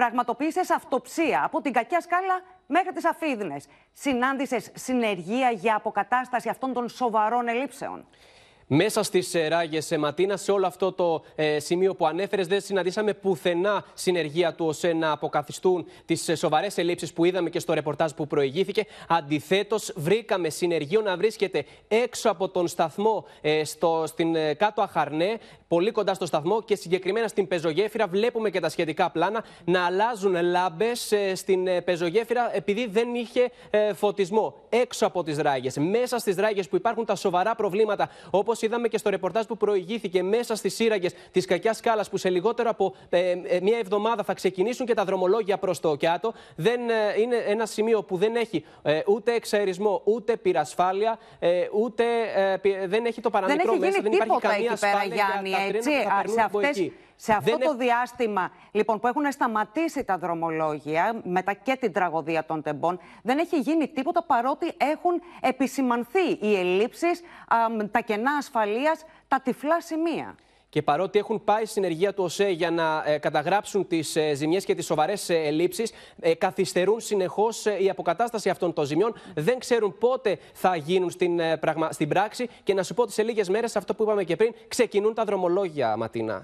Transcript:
Πραγματοποίησες αυτοψία από την κακιά σκάλα μέχρι τις αφίδνες. Συνάντησες συνεργεία για αποκατάσταση αυτών των σοβαρών ελλείψεων. Μέσα στις ε, ράγες ε, Ματίνα, σε όλο αυτό το ε, σημείο που ανέφερες, δεν συναντήσαμε πουθενά συνεργεία του ΟΣΕ να αποκαθιστούν τις σοβαρές ελλείψεις που είδαμε και στο ρεπορτάζ που προηγήθηκε. Αντιθέτως, βρήκαμε συνεργείο να βρίσκεται έξω από τον σταθμό, στο, στην κάτω Αχαρνέ, πολύ κοντά στο σταθμό και συγκεκριμένα στην πεζογέφυρα. Βλέπουμε και τα σχετικά πλάνα να αλλάζουν λάμπες στην πεζογέφυρα επειδή δεν είχε φωτισμό. Έξω από τις ράγες. Μέσα στις ράγες που υπάρχουν τα σοβαρά προβλήματα, όπως είδαμε και στο ρεπορτάζ που προηγήθηκε μέσα στις σύραγγες της κακιάς σκάλας που σε λιγότερο από ε, ε, μία εβδομάδα θα ξεκινήσουν και τα δρομολόγια προς το Οκεάτο. Δεν, ε, είναι ένα σημείο που δεν έχει ούτε εξαερισμό, ούτε πυρασφάλεια, ούτε, δεν έχει το παραμικρό δεν έχει μέσα. Δεν υπάρχει καμία ασφάλεια. έτσι, αυτές... εκεί. Σε αυτό το διάστημα λοιπόν, που έχουν σταματήσει τα δρομολόγια, μετά και την τραγωδία των τεμπών, δεν έχει γίνει τίποτα παρότι έχουν επισημανθεί οι ελλείψεις, τα κενά ασφαλείας, τα τυφλά σημεία. Και παρότι έχουν πάει συνεργεία του ΟΣΕ για να ε, καταγράψουν τις ε, ζημιές και τις σοβαρές ε, ελλείψεις, ε, καθυστερούν συνεχώς ε, η αποκατάσταση αυτών των ζημιών. Δεν ξέρουν πότε θα γίνουν στην, στην πράξη. Και να σου πω ότι σε λίγες μέρες, αυτό που είπαμε και πριν, ξεκινούν τα δρομολόγια, Ματίνα.